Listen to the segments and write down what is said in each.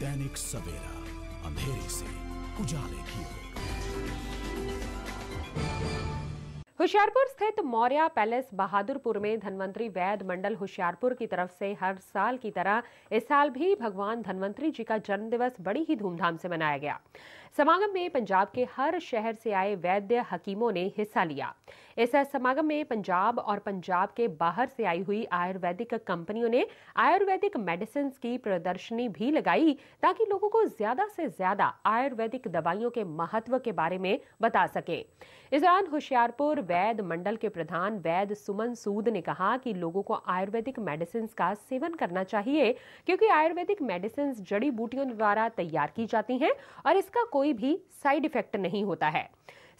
दैनिक सवेरा अंधेरे से उजाले की ओर होशियारपुर स्थित मौर्य पैलेस बहादुरपुर में धनवंतरी वैद्य मंडल होशियारपुर की तरफ से हर साल की तरह इस साल भी भगवान धनवंतरी जी का जन्मदिवस बड़ी ही धूमधाम से मनाया गया समागम में पंजाब के हर शहर से आए वैद्य हकीमों ने हिस्सा लिया इस समागम में पंजाब और पंजाब के बाहर से आई हुई आयुर्वेदिक कंपनियों ने आयुर्वेदिक मेडिसिन की प्रदर्शनी भी लगाई ताकि लोगों को ज्यादा से ज्यादा आयुर्वेदिक दवाइयों के महत्व के बारे में बता सके इस दौरान होशियारपुर वैद मंडल के प्रधान वैद सुमन सूद ने कहा कि लोगों को आयुर्वेदिक मेडिसिन का सेवन करना चाहिए क्योंकि आयुर्वेदिक मेडिसिन जड़ी बूटियों द्वारा तैयार की जाती हैं और इसका कोई भी साइड इफेक्ट नहीं होता है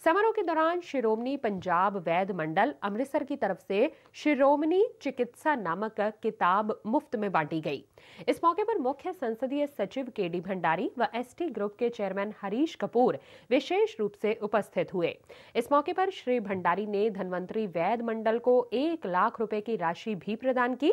समारोह के दौरान शिरोमणी पंजाब वैद मंडल अमृतसर की तरफ से शिरोमणी चिकित्सा नामक किताब मुफ्त में बांटी गई इस मौके पर मुख्य संसदीय सचिव के डी भंडारी व एसटी ग्रुप के चेयरमैन हरीश कपूर विशेष रूप से उपस्थित हुए इस मौके पर श्री भंडारी ने धनवंतरी वैद मंडल को एक लाख रुपए की राशि भी प्रदान की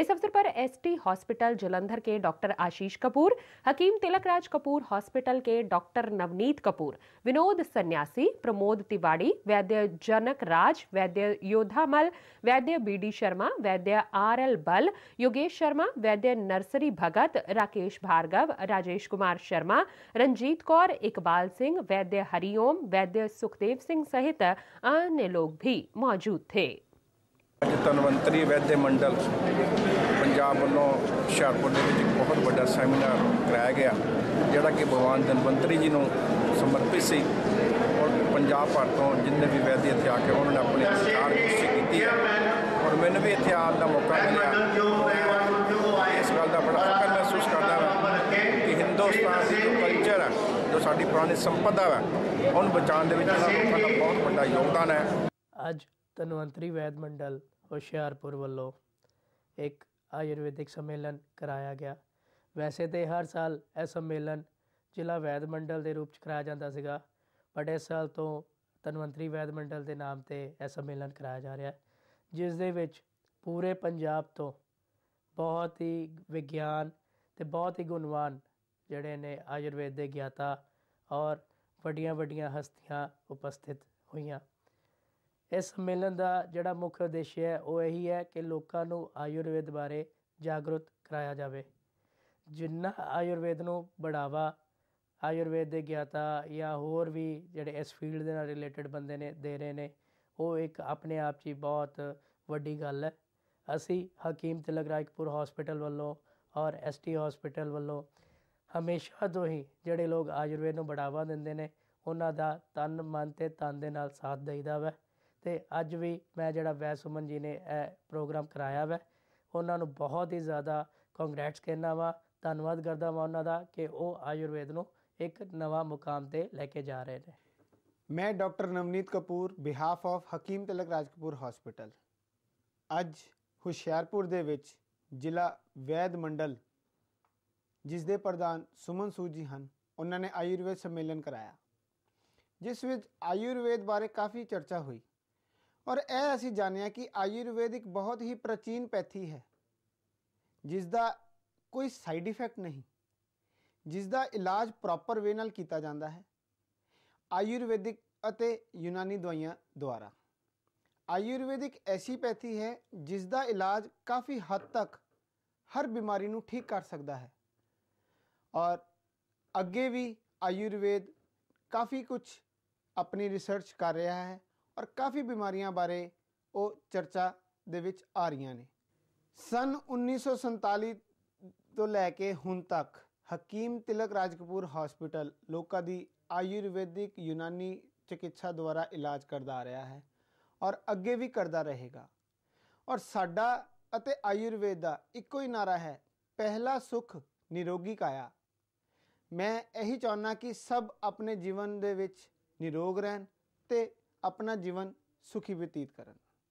इस अवसर पर एसटी हॉस्पिटल जलंधर के डॉक्टर आशीष कपूर हकीम तिलकराज कपूर हॉस्पिटल के डॉक्टर नवनीत कपूर विनोद सन्यासी प्रमोद तिवाड़ी वैद्य जनक राज वैद्य योद्धामल वैद्य बी डी शर्मा वैद्य आर एल बल योगेश शर्मा वैद्य नर्सरी भगत राकेश भार्गव राजेश कुमार शर्मा रंजीत कौर इकबाल सिंह वैद्य हरिओम वैद्य सुखदेव सिंह सहित अन्य लोग भी मौजूद थे धनवंतरी वैद्य मंडल पंजाब वालों हुशियारपुर के बहुत बड़ा सैमीनार कराया गया जोड़ा कि भगवान धनवंतरी जी ने समर्पित सी और पंजाब भर तो जिन्हें भी वैद्य इतने आके उन्होंने अपनी विचार गोष्ठी की और मैंने भी इतने आने का मौका मिले ਜੋ ਕਲਚਰ ਹੈ ਜੋ ਸਾਡੀ ਪੁਰਾਣੀ ਸੰਪਦਾ ਹੈ ਉਹਨੂੰ ਬਚਾਉਣ ਦੇ ਵਿੱਚ ਸਾਡਾ ਬਹੁਤ ਵੱਡਾ ਯੋਗਦਾਨ ਹੈ ਅੱਜ ਤਨਵੰਤਰੀ ਵੈਦ ਮੰਡਲ ਹੁਸ਼ਿਆਰਪੁਰ ਵੱਲੋਂ ਇੱਕ ਆਯੁਰਵੈਦਿਕ ਸੰਮੇਲਨ ਕਰਾਇਆ ਗਿਆ ਵੈਸੇ ਤੇ ਹਰ ਸਾਲ ਇਹ ਸੰਮੇਲਨ ਜ਼ਿਲ੍ਹਾ ਵੈਦ ਮੰਡਲ ਦੇ ਰੂਪ ਚ ਕਰਾਇਆ ਜਾਂਦਾ ਸੀਗਾ ਪਰ ਇਸ ਸਾਲ ਤੋਂ ਤਨਵੰਤਰੀ ਵੈਦ ਮੰਡਲ ਦੇ ਨਾਮ ਤੇ ਇਹ ਸੰਮੇਲਨ ਕਰਾਇਆ ਜਾ ਰਿਹਾ ਹੈ ਜਿਸ ਦੇ ਵਿੱਚ ਪੂਰੇ ਪੰਜਾਬ ਤੋਂ ਬਹੁਤ ਹੀ ਵਿਗਿਆਨ ਤੇ ਬਹੁਤ ਹੀ ਗੁਣਵਾਨ ਜਿਹੜੇ ਨੇ ਆਯੁਰਵੇਦ ਦੇ ਗਿਆਤਾ ਔਰ ਵੱਡੀਆਂ ਵੱਡੀਆਂ ਹਸਤੀਆਂ ਉਪਸਥਿਤ ਹੋਈਆਂ ਇਸ ਸੰਮੇਲਨ ਦਾ ਜਿਹੜਾ ਮੁੱਖ ਉਦੇਸ਼ ਹੈ ਉਹ ਇਹੀ ਹੈ ਕਿ ਲੋਕਾਂ ਨੂੰ ਆਯੁਰਵੇਦ ਬਾਰੇ ਜਾਗਰੂਕ ਕਰਾਇਆ ਜਾਵੇ ਜਿੰਨਾ ਆਯੁਰਵੇਦ ਨੂੰ ਬੜਾਵਾ ਆਯੁਰਵੇਦ ਦੇ ਗਿਆਤਾ ਜਾਂ ਹੋਰ ਵੀ ਜਿਹੜੇ ਇਸ ਫੀਲਡ ਦੇ ਨਾਲ ਰਿਲੇਟਡ ਬੰਦੇ ਨੇ ਦੇ ਰਹੇ ਨੇ ਉਹ ਇੱਕ ਆਪਣੇ ਆਪ 'ਚ ਬਹੁਤ ਵੱਡੀ ਗੱਲ ਹੈ ਅਸੀਂ ਹਕੀਮ ਤਿਲਕ ਰਾਇਕਪੁਰ ਹਸਪੀਟਲ ਵੱਲੋਂ ਔਰ ਐਸਟੀ ਹਸਪੀਟਲ ਵੱਲੋਂ ਹਮੇਸ਼ਾ ਤੋਂ ਹੀ ਜਿਹੜੇ ਲੋਕ ਆਯੁਰਵੇਦ ਨੂੰ ਬੜਾਵਾ ਦਿੰਦੇ ਨੇ ਉਹਨਾਂ ਦਾ ਤਨ ਮਨ ਤੇ ਤਨ ਦੇ ਨਾਲ ਸਾਥ ਦੇਈਦਾ ਵੈ ਤੇ ਅੱਜ ਵੀ ਮੈਂ ਜਿਹੜਾ ਵੈਸੁਮਨ ਜੀ ਨੇ ਇਹ ਪ੍ਰੋਗਰਾਮ ਕਰਾਇਆ ਵੈ ਉਹਨਾਂ ਨੂੰ ਬਹੁਤ ਹੀ ਜ਼ਿਆਦਾ ਕੰਗ੍ਰੈਟਸ ਕਹਿਣਾ ਵਾ ਧੰਨਵਾਦ ਕਰਦਾ ਵਾ ਉਹਨਾਂ ਦਾ ਕਿ ਉਹ ਆਯੁਰਵੇਦ ਨੂੰ ਇੱਕ ਨਵਾਂ ਮੁਕਾਮ ਤੇ ਲੈ ਕੇ ਜਾ ਰਹੇ ਨੇ ਮੈਂ doctor Navneet Kapoor behalf of Hakim Tilak ਰਾਜਕਪੂਰ hospital ਅੱਜ ਹੁਸ਼ਿਆਰਪੁਰ ਦੇ ਵਿੱਚ ਜ਼ਿਲ੍ਹਾ ਵੈਦ ਮੰਡਲ ਜਿਸ ਦੇ ਪ੍ਰਧਾਨ ਸੁਮਨ ਸੂਦ ਜੀ ਹਨ ਉਹਨਾਂ ਨੇ ਆਯੁਰਵੇਦ ਸੰਮੇਲਨ ਕਰਾਇਆ ਜਿਸ ਵਿੱਚ ਆਯੁਰਵੇਦ ਬਾਰੇ ਕਾਫੀ ਚਰਚਾ ਹੋਈ ਔਰ ਇਹ ਅਸੀਂ ਜਾਣਿਆ ਕਿ ਆਯੁਰਵੇਦ ਇੱਕ ਬਹੁਤ ਹੀ ਪ੍ਰਾਚੀਨ ਪੈਥੀ ਹੈ ਜਿਸ ਦਾ ਕੋਈ ਸਾਈਡ ਇਫੈਕਟ ਨਹੀਂ ਜਿਸ ਦਾ ਇਲਾਜ ਪ੍ਰੋਪਰ ਵੇ ਨਾਲ ਕੀਤਾ ਜਾਂਦਾ ਹੈ ਆਯੁਰਵੈਦਿਕ ਅਤੇ ਯੂਨਾਨੀ ਦਵਾਈਆਂ ਦੁਆਰਾ ਆਯੁਰਵੈਦਿਕ ਐਸੀ ਪੈਥੀ ਹੈ ਜਿਸ ਦਾ ਇਲਾਜ ਕਾਫੀ ਹੱਦ ਤੱਕ ਹਰ ਬਿਮਾਰੀ ਨੂੰ ਠੀਕ ਕਰ ਸਕਦਾ ਹੈ और अगे भी आयुर्वेद काफ़ी कुछ अपनी रिसर्च कर रहा है और काफ़ी बीमारिया बारे वो चर्चा दे आ रही ने सं उन्नीस सौ संताली तो लैके हूँ तक हकीम तिलक राजपुर होस्पिटल लोगों की आयुर्वेदिक यूनानी चिकित्सा द्वारा इलाज करता आ रहा है और अगे भी करता रहेगा और साडा आयुर्वेद का एको ही नारा है पहला सुख निरोगी काया ਮੈਂ ਇਹੀ ਚਾਹੁੰਨਾ ਕਿ ਸਭ ਆਪਣੇ ਜੀਵਨ ਦੇ ਵਿੱਚ ਨਿਰੋਗ ਰਹਿਣ ਤੇ ਆਪਣਾ ਜੀਵਨ ਸੁਖੀ ਬਤੀਤ ਕਰਨ